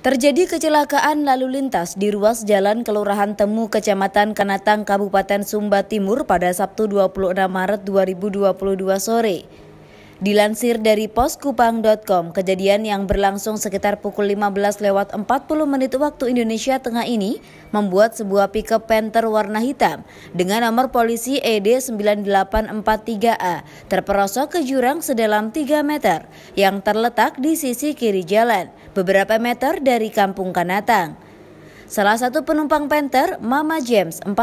Terjadi kecelakaan lalu lintas di ruas jalan Kelurahan Temu, Kecamatan Kanatang, Kabupaten Sumba Timur pada Sabtu 26 Maret 2022 sore. Dilansir dari poskupang.com, kejadian yang berlangsung sekitar pukul 15 lewat 40 menit waktu Indonesia Tengah ini membuat sebuah pickup Panther warna hitam dengan nomor polisi ED 9843A terperosok ke jurang sedalam 3 meter yang terletak di sisi kiri jalan, beberapa meter dari Kampung Kanatang. Salah satu penumpang Panther, Mama James, 45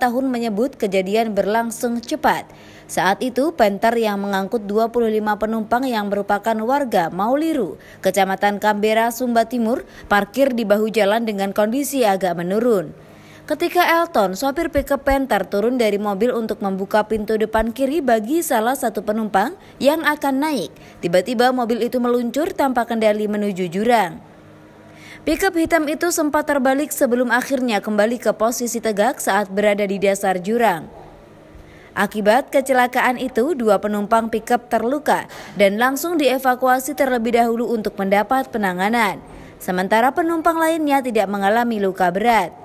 tahun menyebut kejadian berlangsung cepat. Saat itu, Panther yang mengangkut 25 penumpang yang merupakan warga Mauliru, Kecamatan Kambera, Sumba Timur, parkir di bahu jalan dengan kondisi agak menurun. Ketika Elton, sopir pickup Panther turun dari mobil untuk membuka pintu depan kiri bagi salah satu penumpang yang akan naik, tiba-tiba mobil itu meluncur tanpa kendali menuju jurang. Pickup hitam itu sempat terbalik sebelum akhirnya kembali ke posisi tegak saat berada di dasar jurang. Akibat kecelakaan itu, dua penumpang pickup terluka dan langsung dievakuasi terlebih dahulu untuk mendapat penanganan. Sementara penumpang lainnya tidak mengalami luka berat.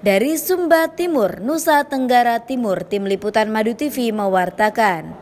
Dari Sumba Timur, Nusa Tenggara Timur, Tim Liputan Madu TV mewartakan.